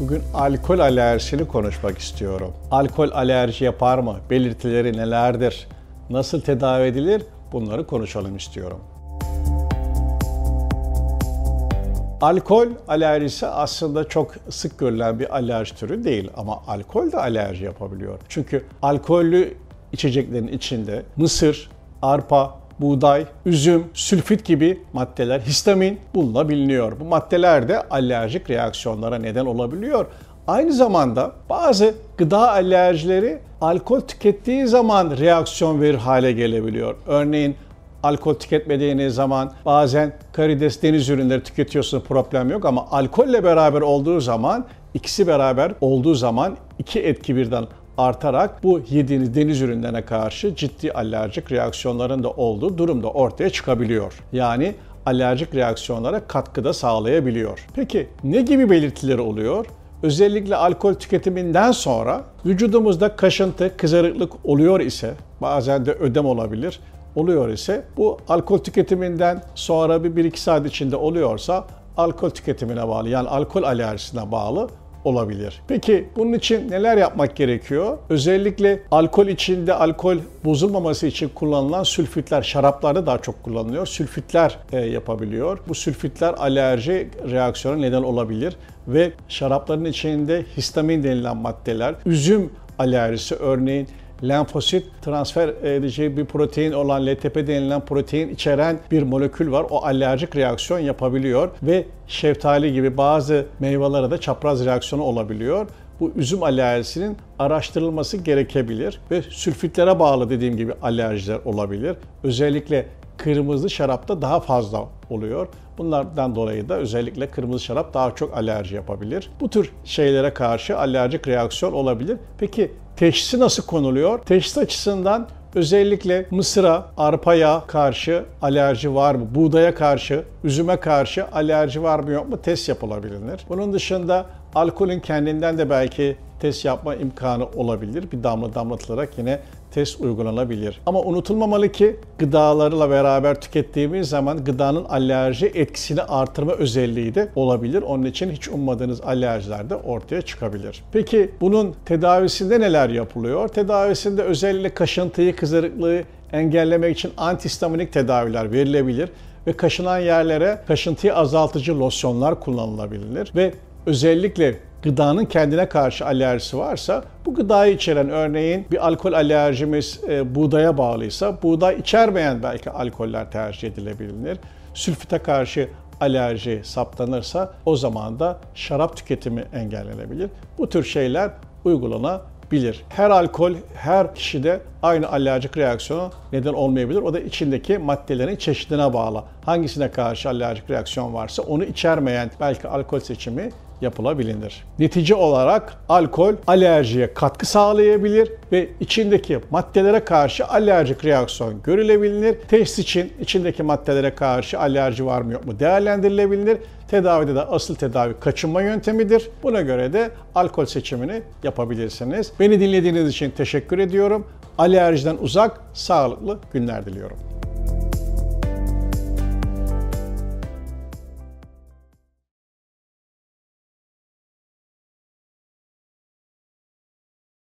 Bugün alkol alerjisini konuşmak istiyorum. Alkol alerji yapar mı? Belirtileri nelerdir? Nasıl tedavi edilir? Bunları konuşalım istiyorum. Alkol alerjisi aslında çok sık görülen bir alerji türü değil ama alkol de alerji yapabiliyor. Çünkü alkollü içeceklerin içinde mısır, arpa, buğday, üzüm, sülfit gibi maddeler, histamin bulunabiliyor. Bu maddeler de alerjik reaksiyonlara neden olabiliyor. Aynı zamanda bazı gıda alerjileri alkol tükettiği zaman reaksiyon verir hale gelebiliyor. Örneğin alkol tüketmediğiniz zaman bazen karides deniz ürünleri tüketiyorsunuz problem yok ama alkolle beraber olduğu zaman ikisi beraber olduğu zaman iki etki birden artarak bu yediğiniz deniz ürünlerine karşı ciddi alerjik reaksiyonların da olduğu durumda ortaya çıkabiliyor. Yani alerjik reaksiyonlara katkıda sağlayabiliyor. Peki ne gibi belirtileri oluyor? Özellikle alkol tüketiminden sonra vücudumuzda kaşıntı, kızarıklık oluyor ise, bazen de ödem olabilir, oluyor ise bu alkol tüketiminden sonra bir 1-2 saat içinde oluyorsa alkol tüketimine bağlı yani alkol alerjisine bağlı olabilir. Peki bunun için neler yapmak gerekiyor? Özellikle alkol içinde alkol bozulmaması için kullanılan sülfitler şaraplarda daha çok kullanılıyor. Sülfitler e, yapabiliyor. Bu sülfitler alerji reaksiyona neden olabilir ve şarapların içinde histamin denilen maddeler, üzüm alerjisi örneğin lenfosit transfer edeceği bir protein olan LTP denilen protein içeren bir molekül var. O alerjik reaksiyon yapabiliyor ve şeftali gibi bazı meyvelere de çapraz reaksiyonu olabiliyor bu üzüm alerjisinin araştırılması gerekebilir ve sülfitlere bağlı dediğim gibi alerjiler olabilir. Özellikle kırmızı şarapta daha fazla oluyor. Bunlardan dolayı da özellikle kırmızı şarap daha çok alerji yapabilir. Bu tür şeylere karşı alerjik reaksiyon olabilir. Peki teşhisi nasıl konuluyor? Teşhis açısından Özellikle mısıra, arpaya karşı alerji var mı? Buğdaya karşı, üzüme karşı alerji var mı yok mu? Test yapılabilir. Bunun dışında alkolün kendinden de belki test yapma imkanı olabilir. Bir damla damlatılarak yine test uygulanabilir. Ama unutulmamalı ki gıdalarla beraber tükettiğimiz zaman gıdanın alerji etkisini artırma özelliği de olabilir. Onun için hiç ummadığınız alerjiler de ortaya çıkabilir. Peki bunun tedavisinde neler yapılıyor? Tedavisinde özellikle kaşıntıyı, kızarıklığı engellemek için antihistaminik tedaviler verilebilir ve kaşınan yerlere kaşıntıyı azaltıcı losyonlar kullanılabilir ve özellikle gıdanın kendine karşı alerjisi varsa bu gıdayı içeren örneğin bir alkol alerjimiz e, buğdaya bağlıysa buğday içermeyen belki alkoller tercih edilebilir. Sülfite karşı alerji saptanırsa o zaman da şarap tüketimi engellenebilir. Bu tür şeyler uygulanabilir. Her alkol her kişide aynı alerjik reaksiyona neden olmayabilir. O da içindeki maddelerin çeşidine bağlı. Hangisine karşı alerjik reaksiyon varsa onu içermeyen belki alkol seçimi yapılabilir. Netice olarak alkol alerjiye katkı sağlayabilir ve içindeki maddelere karşı alerjik reaksiyon görülebilir. Teşhis için içindeki maddelere karşı alerji var mı yok mu değerlendirilebilir. Tedavide de asıl tedavi kaçınma yöntemidir. Buna göre de alkol seçimini yapabilirsiniz. Beni dinlediğiniz için teşekkür ediyorum. Alerjiden uzak, sağlıklı günler diliyorum.